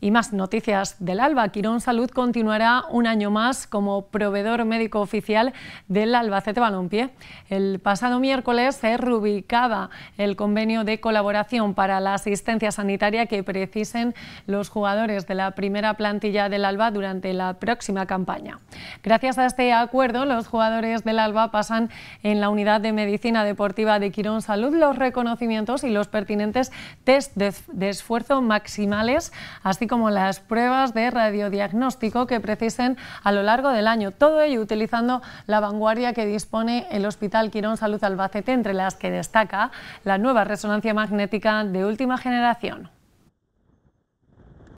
Y más noticias del ALBA. Quirón Salud continuará un año más como proveedor médico oficial del Albacete Balompié. El pasado miércoles se reubicaba el convenio de colaboración para la asistencia sanitaria que precisen los jugadores de la primera plantilla del ALBA durante la próxima campaña. Gracias a este acuerdo, los jugadores del ALBA pasan en la unidad de medicina deportiva de Quirón Salud los reconocimientos y los pertinentes test de, esfuerzo maximales, así como las pruebas de radiodiagnóstico que precisen a lo largo del año. Todo ello utilizando la vanguardia que dispone el Hospital Quirón Salud Albacete, entre las que destaca la nueva resonancia magnética de última generación.